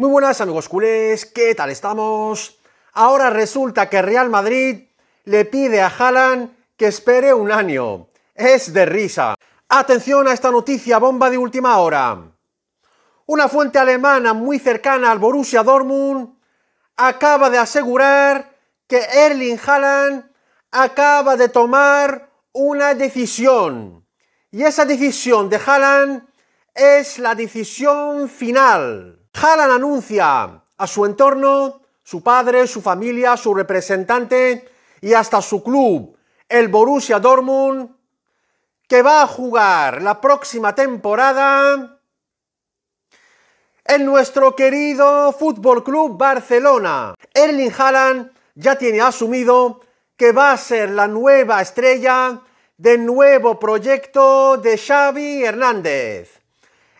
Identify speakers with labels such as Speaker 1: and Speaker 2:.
Speaker 1: Muy buenas amigos culés, ¿qué tal estamos? Ahora resulta que Real Madrid le pide a Haaland que espere un año. Es de risa. Atención a esta noticia bomba de última hora. Una fuente alemana muy cercana al Borussia Dortmund acaba de asegurar que Erling Haaland acaba de tomar una decisión. Y esa decisión de Haaland es la decisión final. Haaland anuncia a su entorno, su padre, su familia, su representante y hasta su club, el Borussia Dortmund, que va a jugar la próxima temporada en nuestro querido Fútbol Club Barcelona. Erling Haaland ya tiene asumido que va a ser la nueva estrella del nuevo proyecto de Xavi Hernández.